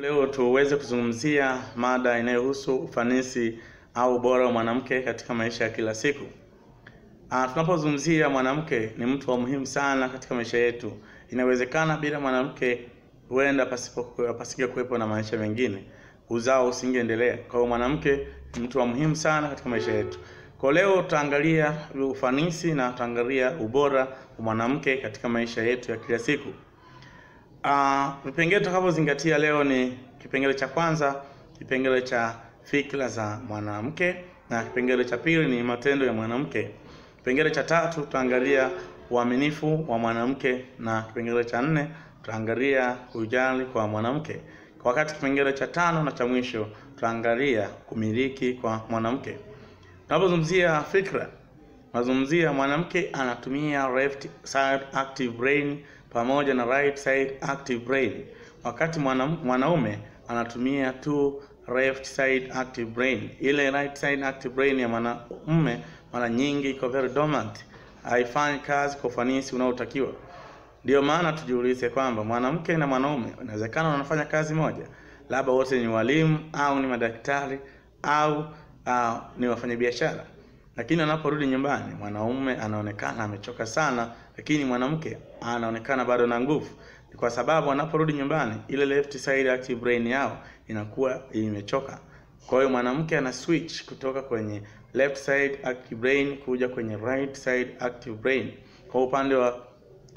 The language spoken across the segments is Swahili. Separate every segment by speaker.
Speaker 1: Leo tuweze kuzungumzia mada inayohusu ufanisi au ubora wa mwanamke katika maisha ya kila siku. Ah, tunapozungumzia mwanamke ni mtu wa muhimu sana katika maisha yetu. Inawezekana bila mwanamke huenda pasinge kuwepo na maisha mengine, uzao usingeendelea. Kwa hiyo mwanamke ni mtu wa muhimu sana katika maisha yetu. Kwa leo tutaangalia ufanisi na tutaangalia ubora wa mwanamke katika maisha yetu ya kila siku. Uh, vipengele tutakavyozingatia leo ni kipengele cha kwanza, kipengele cha fikra za mwanamke na kipengele cha pili ni matendo ya mwanamke. Kipengele cha tatu tutaangalia uaminifu wa mwanamke na kipengele cha nne tutaangalia kujali kwa mwanamke, kwa wakati kipengele cha tano na cha mwisho tutaangalia kumiliki kwa mwanamke. Tunapozungumzia fikra Nazungumzia mwanamke anatumia left side active brain pamoja na right side active brain, wakati mwanaume anatumia tu left side active brain. Ile right side active brain ya mwanaume mara nyingi iko very dormant, haifanyi kazi kwa ufanisi unaotakiwa. Ndio maana tujiulize kwamba mwanamke na mwanaume inawezekana wanafanya kazi moja, labda wote ni walimu au ni madaktari au uh, ni wafanyabiashara lakini anaporudi nyumbani, mwanaume anaonekana amechoka sana, lakini mwanamke anaonekana bado na nguvu. Ni kwa sababu anaporudi nyumbani, ile left side active brain yao inakuwa imechoka. Kwa hiyo mwanamke ana switch kutoka kwenye left side active brain kuja kwenye right side active brain. Kwa upande wa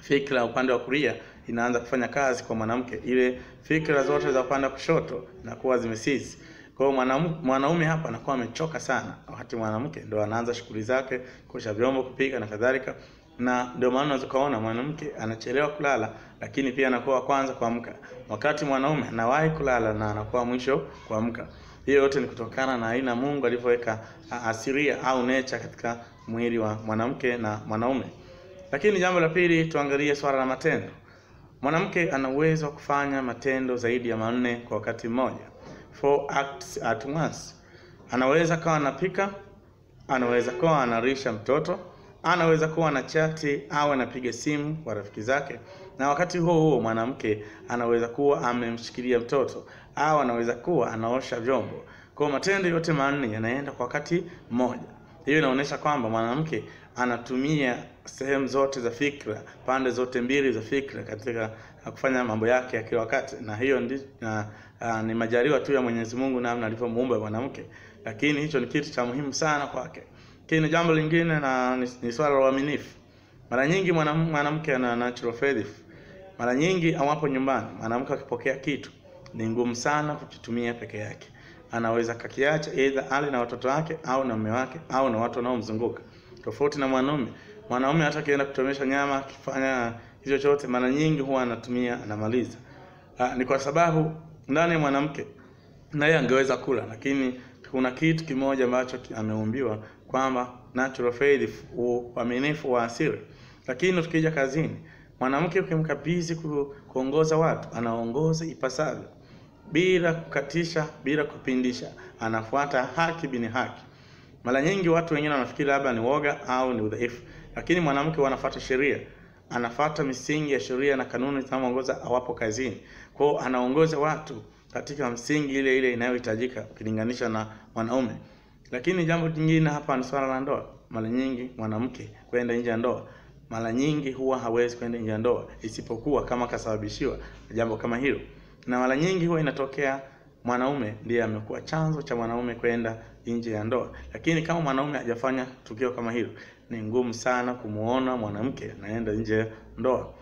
Speaker 1: fikra, upande wa kulia inaanza kufanya kazi kwa mwanamke, ile fikra zote za upande wa kushoto inakuwa zimesizi. Kwa hiyo mwanaume mwanaume hapa anakuwa amechoka sana, wakati mwanamke ndo anaanza shughuli zake, kuosha vyombo, kupika na kadhalika. Na ndio maana unaweza kuona mwanamke anachelewa kulala, lakini pia anakuwa wa kwanza kuamka, wakati mwanaume anawahi kulala na anakuwa mwisho kuamka. Hiyo yote ni kutokana na aina Mungu alivyoweka asiria au nature katika mwili wa mwanamke na mwanaume. Lakini jambo la pili, tuangalie swala la matendo. Mwanamke ana uwezo wa kufanya matendo zaidi ya manne kwa wakati mmoja four acts at once. Anaweza kawa anapika, anaweza kawa analisha mtoto, anaweza kuwa chati au anapiga simu kwa rafiki zake, na wakati huo huo mwanamke anaweza kuwa amemshikilia mtoto au anaweza kuwa anaosha vyombo. Kwa matendo yote manne yanaenda kwa wakati mmoja. Hiyo inaonyesha kwamba mwanamke anatumia sehemu zote za fikra, pande zote mbili za fikra katika kufanya mambo yake ya kila wakati, na hiyo ndi, na uh, ah, ni majaliwa tu ya Mwenyezi Mungu namna alivyomuumba mwanamke, lakini hicho ni kitu cha muhimu sana kwake. Lakini jambo lingine na ni, ni swala la uaminifu. Mara nyingi mwanamke ana natural faith. Mara nyingi awapo nyumbani, mwanamke akipokea kitu ni ngumu sana kukitumia peke yake, anaweza kakiacha either ale na watoto wake au na mume wake au na watu wanaomzunguka, tofauti na mwanaume. Mwanaume hata akienda kutomesha nyama, akifanya hicho chote, mara nyingi huwa anatumia, anamaliza. Ah, ni kwa sababu ndani mwanamke naye angeweza kula, lakini kuna kitu kimoja ambacho ameumbiwa kwamba natural faith, uaminifu wa asili. Lakini tukija kazini, mwanamke ukimkabidhi kuongoza watu, anaongoza ipasavyo bila kukatisha, bila kupindisha, anafuata haki bini haki. Mara nyingi watu wengine wanafikiri labda ni woga au ni udhaifu, lakini mwanamke wanafuata sheria anafata misingi ya sheria na kanuni zinazoongoza awapo kazini. Kwa hiyo anaongoza watu katika msingi ile ile inayohitajika ukilinganisha na mwanaume. Lakini jambo jingine hapa ni swala la ndoa. Mara nyingi mwanamke kwenda nje ya ndoa mara nyingi huwa hawezi kwenda nje ya ndoa isipokuwa kama kasababishiwa jambo kama hilo, na mara nyingi huwa inatokea mwanaume ndiye amekuwa chanzo cha mwanaume kwenda nje ya ndoa. Lakini kama mwanaume hajafanya tukio kama hilo, ni ngumu sana kumuona mwanamke anaenda nje ya ndoa.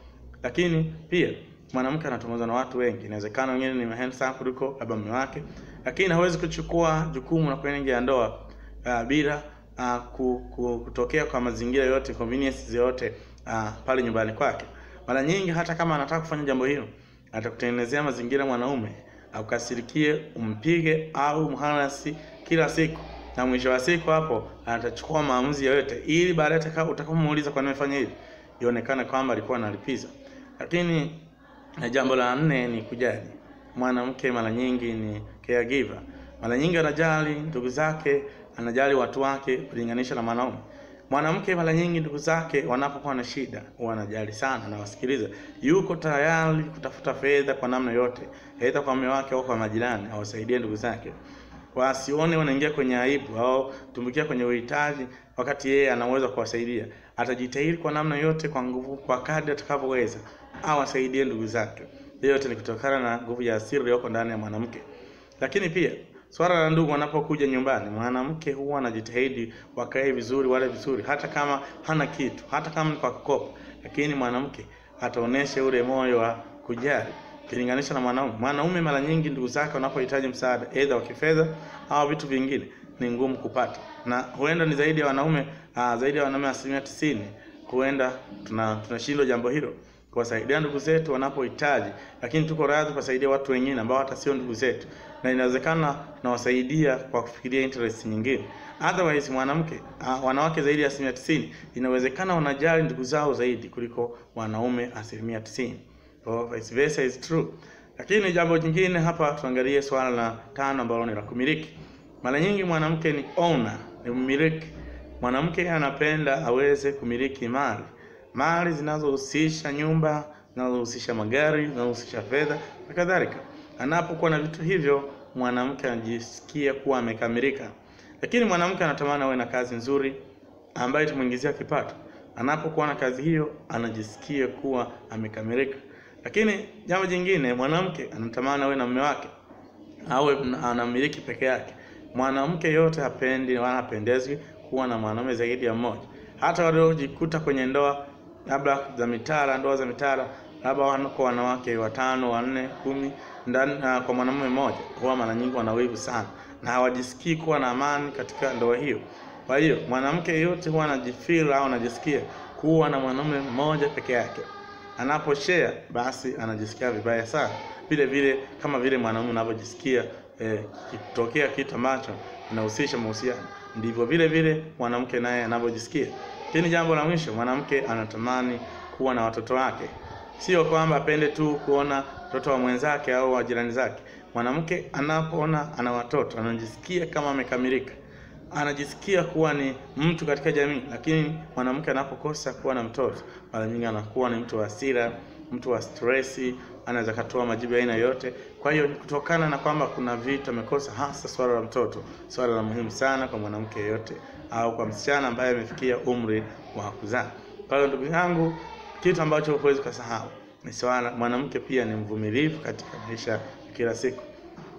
Speaker 1: Lakini pia mwanamke anatongoza na watu wengi, inawezekana wengine ni handsome kuliko labda mume wake, lakini hawezi kuchukua jukumu la kwenda nje ya ndoa uh, bila uh, ku, ku, kutokea kwa mazingira yote convenience yote uh, ah, pale nyumbani kwake. Mara nyingi hata kama anataka kufanya jambo hilo, atakutengenezea mazingira mwanaume akasirikie umpige au mhanasi kila siku, na mwisho wa siku hapo atachukua maamuzi yoyote, ili baadaye utakapomuuliza kwa nini amefanya hivi, ionekane kwamba alikuwa analipiza. Lakini na jambo la nne ni kujali. Mwanamke mara nyingi ni caregiver, mara nyingi anajali ndugu zake, anajali watu wake kulinganisha na mwanaume. Mwanamke mara nyingi ndugu zake wanapokuwa na shida wanajali sana na wasikiliza, yuko tayari kutafuta fedha kwa namna yote, aidha kwa mume wake au kwa majirani, awasaidie ndugu zake, wasione wanaingia kwenye aibu au tumbukia kwenye uhitaji, wakati yeye anaweza kuwasaidia. Atajitahidi kwa namna yote, kwa nguvu, kwa kadri atakavyoweza, awasaidie ndugu zake. Hiyo yote ni kutokana na nguvu ya asili iliyoko ndani ya mwanamke, lakini pia Swala la ndugu wanapokuja nyumbani, mwanamke huwa anajitahidi wakae vizuri, wale vizuri, hata kama hana kitu, hata kama ni kwa kukopa, lakini mwanamke ataonesha ule moyo wa kujali kilinganisha na mwanaume. Mwanaume mara nyingi ndugu zake wanapohitaji msaada, aidha wa kifedha au vitu vingine, ni ngumu kupata, na huenda ni zaidi ya wanaume, ah, zaidi ya wanaume asilimia tisini, huenda tunashindwa tuna jambo hilo kuwasaidia yaani ndugu zetu wanapohitaji, lakini tuko radhi kuwasaidia watu wengine ambao hata sio ndugu zetu, na inawezekana tunawasaidia kwa kufikiria interest nyingine. Otherwise mwanamke, wanawake zaidi ya asilimia tisini inawezekana wanajali ndugu zao zaidi kuliko wanaume asilimia tisini. So, vice versa is true. Lakini jambo jingine hapa tuangalie swala la tano ambalo ni la kumiliki. Mara nyingi mwanamke ni owner, ni mmiliki. Mwanamke anapenda aweze kumiliki mali mali zinazohusisha nyumba, zinazohusisha magari, zinazohusisha fedha na kadhalika. Anapokuwa na vitu hivyo, mwanamke anajisikia kuwa amekamilika. Lakini mwanamke anatamani awe na kazi nzuri ambayo itamwingizia kipato. Anapokuwa na kazi hiyo, anajisikia kuwa amekamilika. Lakini jambo jingine, mwanamke anatamani awe na mume wake, awe anamiliki peke yake. Mwanamke yote hapendi wala hapendezwi kuwa na mwanaume zaidi ya mmoja. Hata waliojikuta kwenye ndoa labda za mitala, ndoa za mitala, labda wako wanawake watano, wanne, kumi ndani uh, kwa mwanamume mmoja, huwa mara nyingi wanawivu sana na hawajisikii kuwa na amani katika ndoa hiyo. Kwa hiyo mwanamke yote huwa anajifeel au anajisikia kuwa na mwanamume mmoja peke yake. Anaposhare basi anajisikia vibaya sana, vile vile kama vile mwanamume anavyojisikia eh, kitokea kitu ambacho inahusisha mahusiano, ndivyo vile vile mwanamke naye anavyojisikia. Tena jambo la mwisho, mwanamke anatamani kuwa na watoto wake, sio kwamba apende tu kuona mtoto wa mwenzake au wa jirani zake. Mwanamke anapoona ana watoto anajisikia kama amekamilika, anajisikia kuwa ni mtu katika jamii. Lakini mwanamke anapokosa kuwa na mtoto, mara nyingi anakuwa ni mtu wa hasira, mtu wa stresi, anaweza katoa majibu ya aina yote. Kwa hiyo kutokana na kwamba kuna vitu amekosa, hasa swala la mtoto, swala la muhimu sana kwa mwanamke yeyote au kwa msichana ambaye amefikia umri wa kuzaa. Kwa hiyo ndugu yangu, kitu ambacho huwezi kusahau ni swala mwanamke pia ni mvumilivu katika maisha kila siku.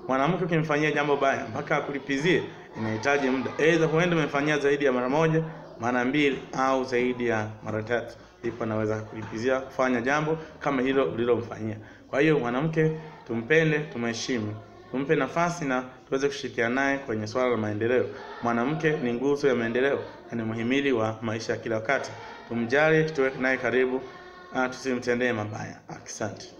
Speaker 1: Mwanamke ukimfanyia jambo baya mpaka akulipizie inahitaji muda, aidha huenda umemfanyia zaidi ya mara moja, mara mbili au zaidi ya mara tatu, ndipo anaweza kulipizia kufanya jambo kama hilo ulilomfanyia. Kwa hiyo mwanamke tumpende, tumheshimu tumpe nafasi na tuweze kushirikiana naye kwenye swala la maendeleo. Mwanamke ni nguzo ya maendeleo na ni muhimili wa maisha ya kila wakati. Tumjali, tuwe naye karibu, tusimtendee mabaya. Asante.